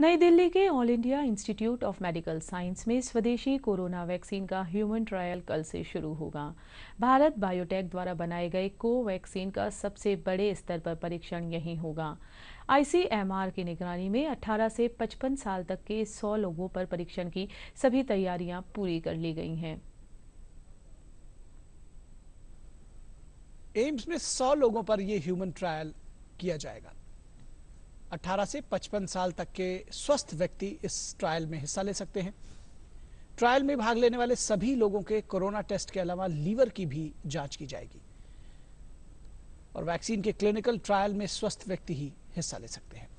नई दिल्ली के all India institute of medical science में स्वदेशी कोरोना वैक्सीन का ह्यूमन ट्रायल कल से शुरू होगा भारत बायोटेक द्वारा बनाए गए कोवैक्सीन का सबसे बड़े स्तर पर परीक्षण यहीं होगा आईसीएमआर की निगरानी में 18 से 55 साल तक के 100 लोगों पर परीक्षण की सभी तैयारियां पूरी कर ली गई हैं एम्स में 100 लोगों पर यह ह्यूमन ट्रायल किया जाएगा 18 से 55 साल तक के स्वस्थ व्यक्ति इस ट्रायल में हिस्सा ले सकते हैं ट्रायल में भाग लेने वाले सभी लोगों के कोरोना टेस्ट के अलावा लीवर की भी जांच की जाएगी और वैक्सीन के क्लिनिकल ट्रायल में स्वस्थ व्यक्ति ही हिस्सा ले सकते हैं